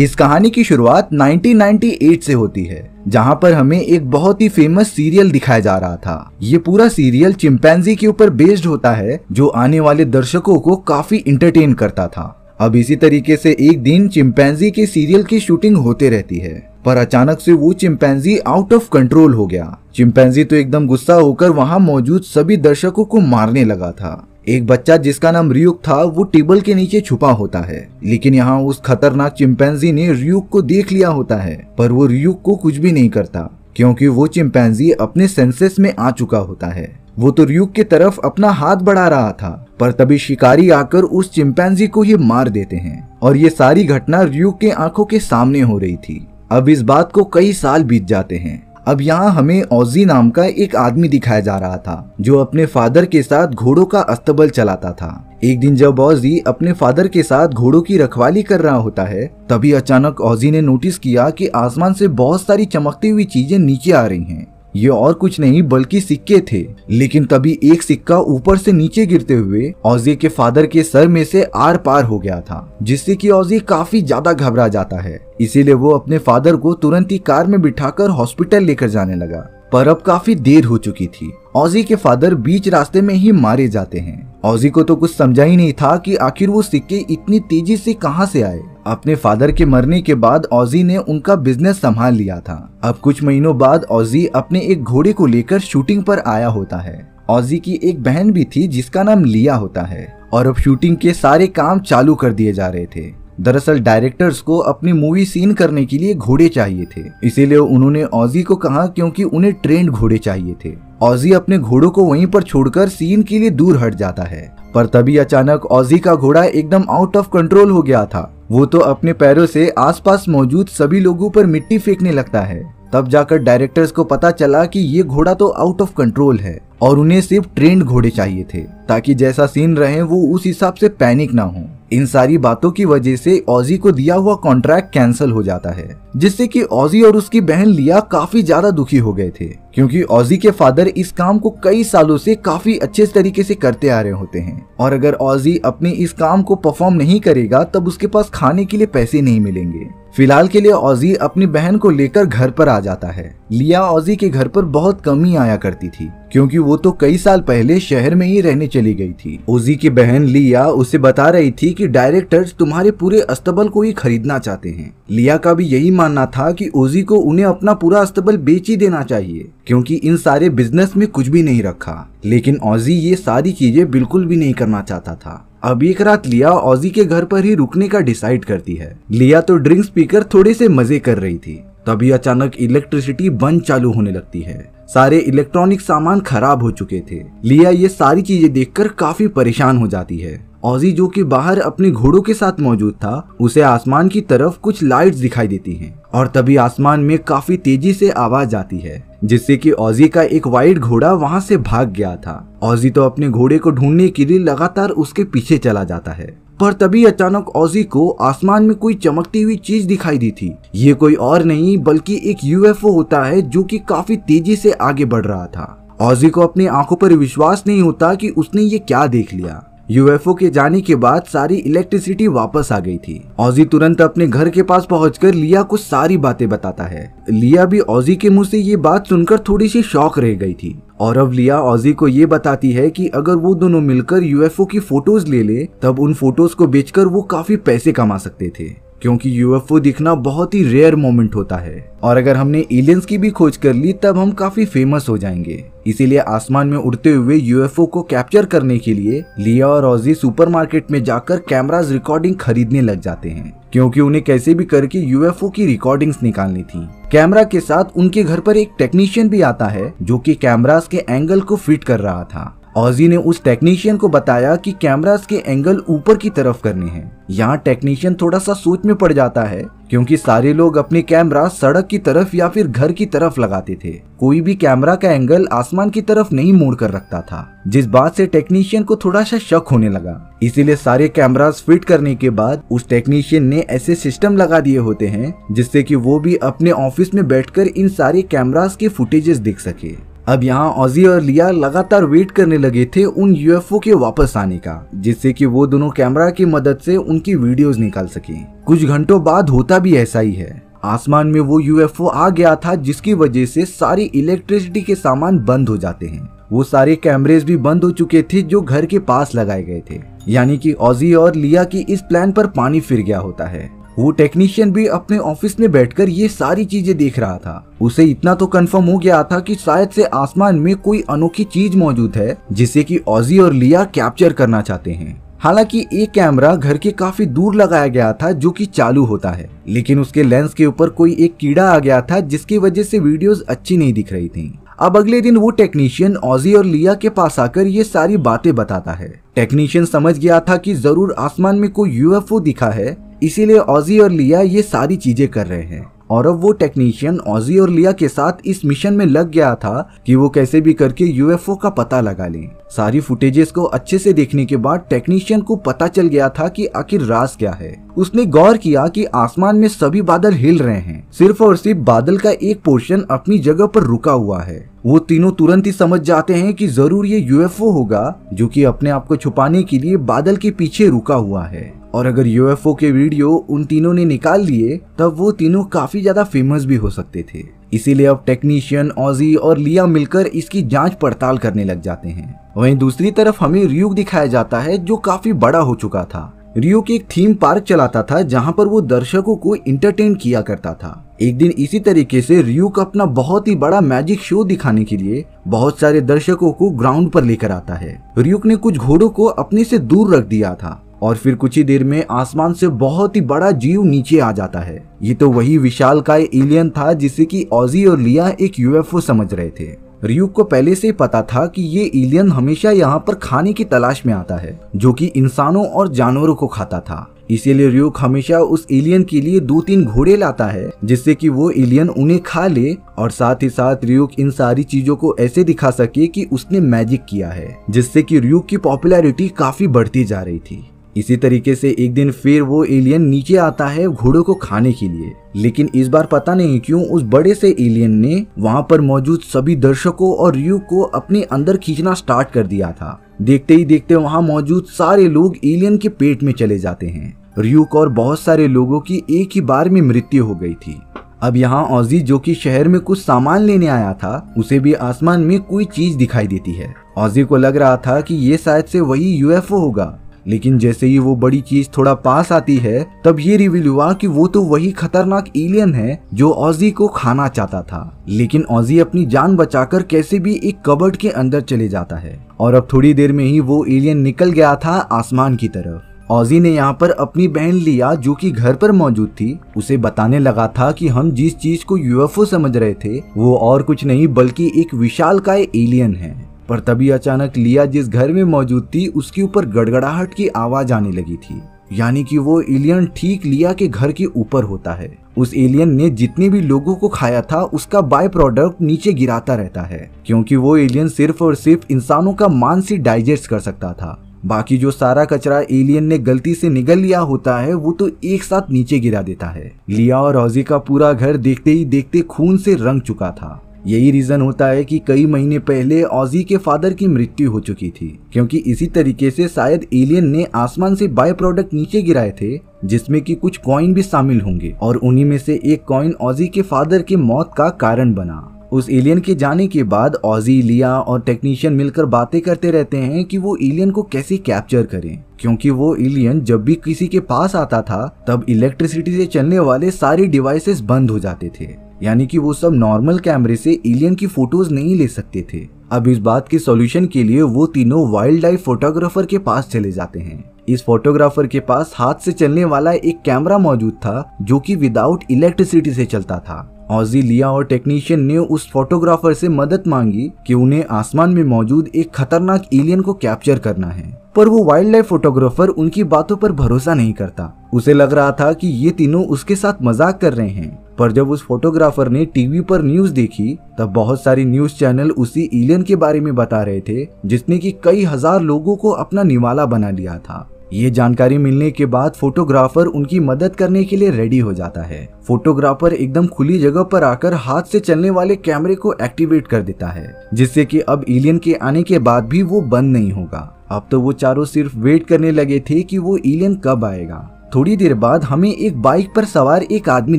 इस कहानी की शुरुआत 1998 से होती है जहां पर हमें एक बहुत ही फेमस सीरियल दिखाया जा रहा था ये पूरा सीरियल चिंपैंजी के ऊपर बेस्ड होता है जो आने वाले दर्शकों को काफी इंटरटेन करता था अब इसी तरीके से एक दिन चिंपैंजी के सीरियल की शूटिंग होते रहती है पर अचानक से वो चिंपैंजी आउट ऑफ कंट्रोल हो गया चिंपैंजी तो एकदम गुस्सा होकर वहाँ मौजूद सभी दर्शकों को मारने लगा था एक बच्चा जिसका नाम रियुक था वो टेबल के नीचे छुपा होता है लेकिन यहाँ उस खतरनाक चिंपैंजी ने रियुक को देख लिया होता है पर वो रियुक को कुछ भी नहीं करता क्योंकि वो चिंपैंजी अपने सेंसेस में आ चुका होता है वो तो रियुक की तरफ अपना हाथ बढ़ा रहा था पर तभी शिकारी आकर उस चिंपैंजी को ही मार देते हैं और ये सारी घटना रियुक के आंखों के सामने हो रही थी अब इस बात को कई साल बीत जाते हैं अब यहाँ हमें ओजी नाम का एक आदमी दिखाया जा रहा था जो अपने फादर के साथ घोड़ों का अस्तबल चलाता था एक दिन जब ओजी अपने फादर के साथ घोड़ों की रखवाली कर रहा होता है तभी अचानक ओजी ने नोटिस किया कि आसमान से बहुत सारी चमकती हुई चीजें नीचे आ रही हैं ये और कुछ नहीं बल्कि सिक्के थे लेकिन तभी एक सिक्का ऊपर से नीचे गिरते हुए ऑजी के फादर के सर में से आर पार हो गया था जिससे कि ऑजी काफी ज्यादा घबरा जाता है इसीलिए वो अपने फादर को तुरंत ही कार में बिठाकर हॉस्पिटल लेकर जाने लगा पर अब काफी देर हो चुकी थी औजी के फादर बीच रास्ते में ही मारे जाते हैं औजी को तो कुछ समझा ही नहीं था कि आखिर वो सिक्के इतनी तेजी से कहां से आए अपने फादर के मरने के बाद ऑजी ने उनका बिजनेस संभाल लिया था अब कुछ महीनों बाद ऑजी अपने एक घोड़े को लेकर शूटिंग पर आया होता है ऑजी की एक बहन भी थी जिसका नाम लिया होता है और अब शूटिंग के सारे काम चालू कर दिए जा रहे थे दरअसल डायरेक्टर्स को अपनी मूवी सीन करने के लिए घोड़े चाहिए थे इसीलिए उन्होंने ऑजी को कहा क्योंकि उन्हें ट्रेंड घोड़े चाहिए थे ऑजी अपने घोड़ों को वहीं पर छोड़कर सीन के लिए दूर हट जाता है पर तभी अचानक ऑजी का घोड़ा एकदम आउट ऑफ कंट्रोल हो गया था वो तो अपने पैरों से आसपास मौजूद सभी लोगों पर मिट्टी फेंकने लगता है तब जाकर डायरेक्टर्स को पता चला कि ये घोड़ा तो आउट ऑफ कंट्रोल है और उन्हें सिर्फ ट्रेंड घोड़े चाहिए थे ताकि जैसा सीन रहे वो उस हिसाब से पैनिक ना हो इन सारी बातों की वजह से ऑजी को दिया हुआ कॉन्ट्रैक्ट कैंसिल हो जाता है जिससे कि ऑजी और उसकी बहन लिया काफी ज्यादा दुखी हो गए थे क्योंकि ऑजी के फादर इस काम को कई सालों से काफी अच्छे तरीके से करते आ रहे होते हैं और अगर ऑजी अपने इस काम को परफॉर्म नहीं करेगा तब उसके पास खाने के लिए पैसे नहीं मिलेंगे फिलहाल के लिए ऑजी अपनी बहन को लेकर घर पर आ जाता है लिया ऑजी के घर पर बहुत कम ही आया करती थी क्योंकि वो तो कई साल पहले शहर में ही रहने चली गई थी ओजी की बहन लिया उसे बता रही थी कि डायरेक्टर्स तुम्हारे पूरे अस्तबल को ही खरीदना चाहते हैं लिया का भी यही मानना था कि ओजी को उन्हें अपना पूरा अस्तबल बेच ही देना चाहिए क्योंकि इन सारे बिजनेस में कुछ भी नहीं रखा लेकिन ओजी ये सारी चीजें बिल्कुल भी नहीं करना चाहता था अब एक रात लिया ऑजी के घर पर ही रुकने का डिसाइड करती है लिया तो ड्रिंक्स पीकर थोड़े से मजे कर रही थी तभी अचानक इलेक्ट्रिसिटी बंद चालू होने लगती है सारे इलेक्ट्रॉनिक सामान खराब हो चुके थे लिया ये सारी चीजें देखकर काफी परेशान हो जाती है ऑजी जो कि बाहर अपने घोड़ों के साथ मौजूद था उसे आसमान की तरफ कुछ लाइट्स दिखाई देती हैं और तभी आसमान में काफी तेजी से आवाज आती है जिससे कि ऑजी का एक वाइट घोड़ा वहां से भाग गया था ऑजी तो अपने घोड़े को ढूंढने के लिए लगातार उसके पीछे चला जाता है पर तभी अचानक ऑजी को आसमान में कोई चमकती हुई चीज दिखाई दी थी ये कोई और नहीं बल्कि एक यूएफओ होता है जो कि काफी तेजी से आगे बढ़ रहा था ऑजी को अपनी आंखों पर विश्वास नहीं होता कि उसने ये क्या देख लिया यूएफओ के जाने के बाद सारी इलेक्ट्रिसिटी वापस आ गई थी ऑजी तुरंत अपने घर के पास पहुंचकर लिया को सारी बातें बताता है लिया भी ऑजी के मुंह से ये बात सुनकर थोड़ी सी शौक रह गई थी और अब लिया ऑजी को ये बताती है कि अगर वो दोनों मिलकर यूएफओ की फोटोज ले ले तब उन फोटोज को बेचकर वो काफी पैसे कमा सकते थे क्योंकि यूएफओ दिखना बहुत ही रेयर मोमेंट होता है और अगर हमने एलियंस की भी खोज कर ली तब हम काफी फेमस हो जाएंगे इसीलिए आसमान में उड़ते हुए यूएफओ को कैप्चर करने के लिए लिया और ऑजी सुपरमार्केट में जाकर कैमराज रिकॉर्डिंग खरीदने लग जाते हैं क्योंकि उन्हें कैसे भी करके यूएफओ की रिकॉर्डिंग्स निकालनी थी कैमरा के साथ उनके घर पर एक टेक्नीशियन भी आता है जो कि कैमरास के एंगल को फिट कर रहा था ऑजी ने उस टेक्नीशियन को बताया कि कैमरास के एंगल ऊपर की तरफ करने हैं यहाँ टेक्नीशियन थोड़ा सा सोच में पड़ जाता है क्योंकि सारे लोग अपने कैमरा सड़क की तरफ या फिर घर की तरफ लगाते थे कोई भी कैमरा का एंगल आसमान की तरफ नहीं मोड़ कर रखता था जिस बात से टेक्नीशियन को थोड़ा सा शक होने लगा इसीलिए सारे कैमरास फिट करने के बाद उस टेक्नीशियन ने ऐसे सिस्टम लगा दिए होते हैं जिससे कि वो भी अपने ऑफिस में बैठकर इन सारे कैमरास के फुटेजेस देख सके अब यहाँ ऑजी और लिया लगातार वेट करने लगे थे उन यूएफओ के वापस आने का जिससे कि वो दोनों कैमरा की मदद से उनकी वीडियोस निकाल सके कुछ घंटों बाद होता भी ऐसा ही है आसमान में वो यूएफओ आ गया था जिसकी वजह से सारी इलेक्ट्रिसिटी के सामान बंद हो जाते हैं वो सारे कैमरेज भी बंद हो चुके थे जो घर के पास लगाए गए थे यानी कि ऑजी और लिया की इस प्लान पर पानी फिर गया होता है वो टेक्नीशियन भी अपने ऑफिस में बैठकर ये सारी चीजें देख रहा था उसे इतना तो कंफर्म हो गया था कि शायद से आसमान में कोई अनोखी चीज मौजूद है जिसे कि ऑजी और लिया कैप्चर करना चाहते हैं हालांकि एक कैमरा घर के काफी दूर लगाया गया था जो कि चालू होता है लेकिन उसके लेंस के ऊपर कोई एक कीड़ा आ गया था जिसकी वजह से वीडियो अच्छी नहीं दिख रही थी अब अगले दिन वो टेक्नीशियन ऑजी और लिया के पास आकर ये सारी बातें बताता है टेक्नीशियन समझ गया था कि जरूर आसमान में कोई यूएफओ दिखा है इसीलिए ऑजी और लिया ये सारी चीजें कर रहे हैं और अब वो टेक्नीशियन ऑजी और लिया के साथ इस मिशन में लग गया था कि वो कैसे भी करके यूएफओ का पता लगा लें सारी फुटेजेस को अच्छे से देखने के बाद टेक्नीशियन को पता चल गया था कि आखिर रास क्या है उसने गौर किया कि आसमान में सभी बादल हिल रहे हैं सिर्फ और सिर्फ बादल का एक पोर्शन अपनी जगह पर रुका हुआ है वो तीनों तुरंत ही समझ जाते हैं कि जरूर ये यूएफओ होगा जो कि अपने आप को छुपाने के लिए बादल के पीछे रुका हुआ है और अगर यूएफओ के वीडियो उन तीनों ने निकाल लिए तब वो तीनों काफी ज्यादा फेमस भी हो सकते थे इसीलिए अब टेक्नीशियन ऑजी और लिया मिलकर इसकी जांच पड़ताल करने लग जाते हैं वहीं दूसरी तरफ हमें रियुक दिखाया जाता है जो काफी बड़ा हो चुका था रियो एक थीम पार्क चलाता था जहां पर वो दर्शकों को इंटरटेन किया करता था एक दिन इसी तरीके से रियो का अपना बहुत ही बड़ा मैजिक शो दिखाने के लिए बहुत सारे दर्शकों को ग्राउंड पर लेकर आता है रियुक ने कुछ घोड़ों को अपने से दूर रख दिया था और फिर कुछ ही देर में आसमान से बहुत ही बड़ा जीव नीचे आ जाता है ये तो वही विशाल का एलियन था जिसे कि ऑजी और लिया एक यूएफओ समझ रहे थे रियुक को पहले से पता था कि ये एलियन हमेशा यहाँ पर खाने की तलाश में आता है जो कि इंसानों और जानवरों को खाता था इसीलिए रियुक हमेशा उस एलियन के लिए दो तीन घोड़े लाता है जिससे कि वो एलियन उन्हें खा ले और साथ ही साथ रियुक इन सारी चीजों को ऐसे दिखा सके कि उसने मैजिक किया है जिससे कि रियुक की पॉपुलैरिटी काफी बढ़ती जा रही थी इसी तरीके से एक दिन फिर वो एलियन नीचे आता है घोड़ों को खाने के लिए लेकिन इस बार पता नहीं क्यों उस बड़े से एलियन ने वहाँ पर मौजूद सभी दर्शकों और रियू को अपने अंदर खींचना स्टार्ट कर दिया था देखते ही देखते वहाँ मौजूद सारे लोग एलियन के पेट में चले जाते हैं रियूक और बहुत सारे लोगों की एक ही बार में मृत्यु हो गई थी अब यहाँ ऑजी जो कि शहर में कुछ सामान लेने आया था उसे भी आसमान में कोई चीज दिखाई देती है ऑजी को लग रहा था कि ये शायद से वही यूएफओ होगा लेकिन जैसे ही वो बड़ी चीज थोड़ा पास आती है तब ये रिवील हुआ कि वो तो वही खतरनाक एलियन है जो ऑजी को खाना चाहता था लेकिन ऑजी अपनी जान बचाकर कैसे भी एक कबर्ड के अंदर चले जाता है और अब थोड़ी देर में ही वो एलियन निकल गया था आसमान की तरफ ऑजी ने यहाँ पर अपनी बहन लिया जो कि घर पर मौजूद थी उसे बताने लगा था कि हम जिस चीज को यूएफओ समझ रहे थे वो और कुछ नहीं बल्कि एक विशाल का एलियन है पर तभी अचानक लिया जिस घर में मौजूद थी उसके ऊपर गड़गड़ाहट की आवाज आने लगी थी यानी कि वो एलियन ठीक लिया के घर के ऊपर होता है उस एलियन ने जितने भी लोगों को खाया था उसका बाय प्रोडक्ट नीचे गिराता रहता है क्योंकि वो एलियन सिर्फ और सिर्फ इंसानों का मांस ही डाइजेस्ट कर सकता था बाकी जो सारा कचरा एलियन ने गलती से निगल लिया होता है वो तो एक साथ नीचे गिरा देता है लिया और रोजी का पूरा घर देखते ही देखते खून से रंग चुका था यही रीजन होता है कि कई महीने पहले ऑजी के फादर की मृत्यु हो चुकी थी क्योंकि इसी तरीके से शायद एलियन ने आसमान से बाय प्रोडक्ट नीचे गिराए थे जिसमें कि कुछ कॉइन भी शामिल होंगे और उन्हीं में से एक कॉइन ऑजी के फादर की मौत का कारण बना उस एलियन के जाने के बाद ऑजी लिया और टेक्नीशियन मिलकर बातें करते रहते हैं कि वो एलियन को कैसे कैप्चर करें क्योंकि वो एलियन जब भी किसी के पास आता था तब इलेक्ट्रिसिटी से चलने वाले सारे डिवाइसेस बंद हो जाते थे यानी कि वो सब नॉर्मल कैमरे से एलियन की फोटोज नहीं ले सकते थे अब इस बात के सॉल्यूशन के लिए वो तीनों वाइल्ड लाइफ फोटोग्राफर के पास चले जाते हैं इस फोटोग्राफर के पास हाथ से चलने वाला एक कैमरा मौजूद था जो कि विदाउट इलेक्ट्रिसिटी से चलता था ऑजी लिया और टेक्नीशियन ने उस फोटोग्राफर से मदद मांगी कि उन्हें आसमान में मौजूद एक खतरनाक एलियन को कैप्चर करना है पर वो वाइल्ड लाइफ फोटोग्राफर उनकी बातों पर भरोसा नहीं करता उसे लग रहा था कि ये तीनों उसके साथ मजाक कर रहे हैं पर जब उस फोटोग्राफर ने टीवी पर न्यूज देखी तब बहुत सारी न्यूज चैनल उसी एलियन के बारे में बता रहे थे जिसने की कई हजार लोगों को अपना निवाला बना लिया था ये जानकारी मिलने के बाद फोटोग्राफर उनकी मदद करने के लिए रेडी हो जाता है फोटोग्राफर एकदम खुली जगह पर आकर हाथ से चलने वाले कैमरे को एक्टिवेट कर देता है जिससे कि अब एलियन के आने के बाद भी वो बंद नहीं होगा अब तो वो चारों सिर्फ वेट करने लगे थे कि वो एलियन कब आएगा थोड़ी देर बाद हमें एक बाइक पर सवार एक आदमी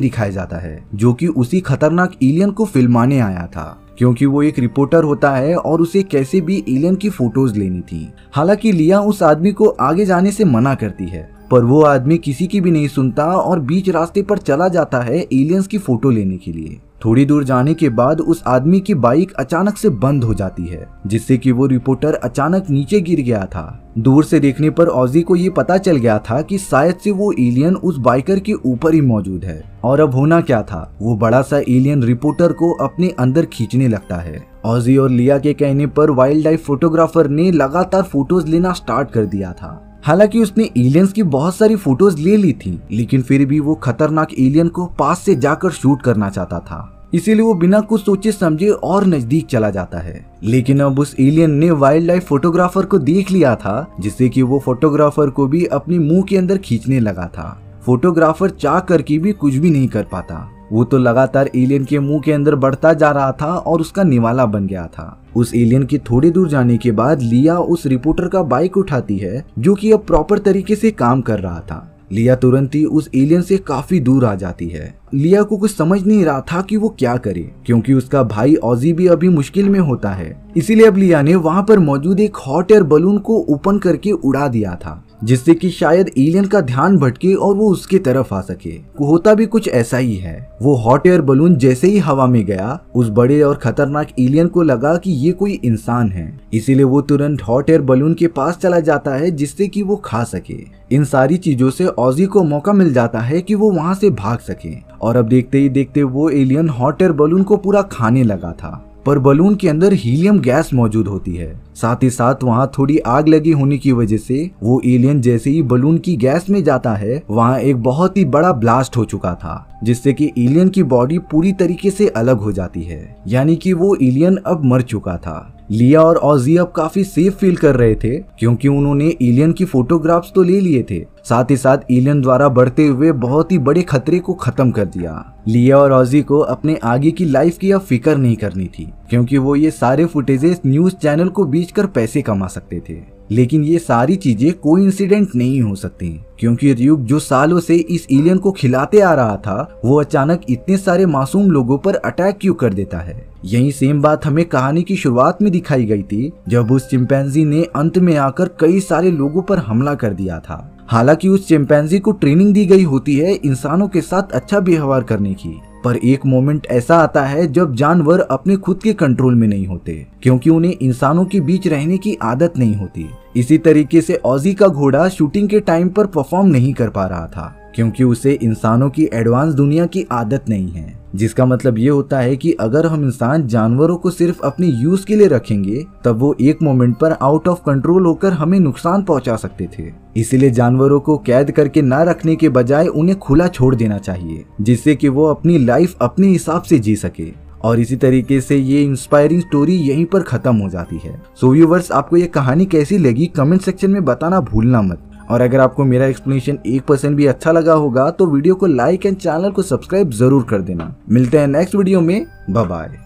दिखाया जाता है जो कि उसी खतरनाक एलियन को फिल्माने आया था क्योंकि वो एक रिपोर्टर होता है और उसे कैसे भी एलियन की फोटोज लेनी थी हालांकि लिया उस आदमी को आगे जाने से मना करती है पर वो आदमी किसी की भी नहीं सुनता और बीच रास्ते पर चला जाता है एलियंस की फोटो लेने के लिए थोड़ी दूर जाने के बाद उस आदमी की बाइक अचानक से बंद हो जाती है जिससे कि वो रिपोर्टर अचानक नीचे गिर गया था दूर से देखने पर ऑजी को ये पता चल गया था कि शायद से वो एलियन उस बाइकर के ऊपर ही मौजूद है और अब होना क्या था वो बड़ा सा एलियन रिपोर्टर को अपने अंदर खींचने लगता है ऑजी और लिया के कहने पर वाइल्ड लाइफ फोटोग्राफर ने लगातार फोटोज लेना स्टार्ट कर दिया था हालांकि उसने एलियंस की बहुत सारी फोटोज ले ली थी लेकिन फिर भी वो खतरनाक एलियन को पास से जाकर शूट करना चाहता था इसीलिए वो बिना कुछ सोचे समझे और नजदीक चला जाता है लेकिन अब उस एलियन ने वाइल्ड लाइफ फोटोग्राफर को देख लिया था जिससे कि वो फोटोग्राफर को भी अपने मुंह के अंदर खींचने लगा था फोटोग्राफर चाह करके भी कुछ भी नहीं कर पाता वो तो लगातार एलियन के मुंह के अंदर बढ़ता जा रहा था और उसका निवाला बन गया था उस एलियन के थोड़ी दूर जाने के बाद लिया उस रिपोर्टर का बाइक उठाती है जो कि अब प्रॉपर तरीके से काम कर रहा था लिया तुरंत ही उस एलियन से काफी दूर आ जाती है लिया को कुछ समझ नहीं रहा था कि वो क्या करे क्योंकि उसका भाई ऑजी भी अभी मुश्किल में होता है इसीलिए अब लिया ने वहाँ पर मौजूद एक हॉट एयर बलून को ओपन करके उड़ा दिया था जिससे कि शायद एलियन का ध्यान भटके और वो उसके तरफ आ सके होता भी कुछ ऐसा ही है वो हॉट एयर बलून जैसे ही हवा में गया उस बड़े और खतरनाक एलियन को लगा कि ये कोई इंसान है इसीलिए वो तुरंत हॉट एयर बलून के पास चला जाता है जिससे कि वो खा सके इन सारी चीजों से ऑजी को मौका मिल जाता है कि वो वहाँ से भाग सके और अब देखते ही देखते वो एलियन हॉट एयर बलून को पूरा खाने लगा था पर बलून के अंदर हीलियम गैस मौजूद होती है साथ ही साथ वहाँ थोड़ी आग लगी होने की वजह से वो एलियन जैसे ही बलून की गैस में जाता है वहाँ एक बहुत ही बड़ा ब्लास्ट हो चुका था जिससे कि एलियन की बॉडी पूरी तरीके से अलग हो जाती है यानी कि वो एलियन अब मर चुका था लिया और ऑजी अब काफी सेफ फील कर रहे थे क्योंकि उन्होंने एलियन की फोटोग्राफ्स तो ले लिए थे साथ ही साथ एलियन द्वारा बढ़ते हुए बहुत ही बड़े खतरे को खत्म कर दिया लिया और ऑजी को अपने आगे की लाइफ की अब फिक्र नहीं करनी थी क्योंकि वो ये सारे फुटेजेस न्यूज चैनल को कर पैसे कमा सकते थे लेकिन ये सारी चीजें कोई इंसिडेंट नहीं हो सकती क्योंकि र्यूग जो सालों से इस एलियन को खिलाते आ रहा था वो अचानक इतने सारे मासूम लोगों पर अटैक क्यों कर देता है यही सेम बात हमें कहानी की शुरुआत में दिखाई गई थी जब उस चिंपैंजी ने अंत में आकर कई सारे लोगों पर हमला कर दिया था हालांकि उस चिंपैंजी को ट्रेनिंग दी गई होती है इंसानों के साथ अच्छा व्यवहार करने की पर एक मोमेंट ऐसा आता है जब जानवर अपने खुद के कंट्रोल में नहीं होते क्योंकि उन्हें इंसानों के बीच रहने की आदत नहीं होती इसी तरीके से ऑजी का घोड़ा शूटिंग के टाइम पर परफॉर्म नहीं कर पा रहा था क्योंकि उसे इंसानों की एडवांस दुनिया की आदत नहीं है जिसका मतलब ये होता है कि अगर हम इंसान जानवरों को सिर्फ अपने यूज के लिए रखेंगे तब वो एक मोमेंट पर आउट ऑफ कंट्रोल होकर हमें नुकसान पहुंचा सकते थे इसीलिए जानवरों को कैद करके ना रखने के बजाय उन्हें खुला छोड़ देना चाहिए जिससे कि वो अपनी लाइफ अपने हिसाब से जी सके और इसी तरीके से ये इंस्पायरिंग स्टोरी यहीं पर खत्म हो जाती है सो so, व्यूवर्स आपको ये कहानी कैसी लगी कमेंट सेक्शन में बताना भूलना मत और अगर आपको मेरा एक्सप्लेनेशन एक परसेंट भी अच्छा लगा होगा तो वीडियो को लाइक एंड चैनल को सब्सक्राइब जरूर कर देना मिलते हैं नेक्स्ट वीडियो में बाय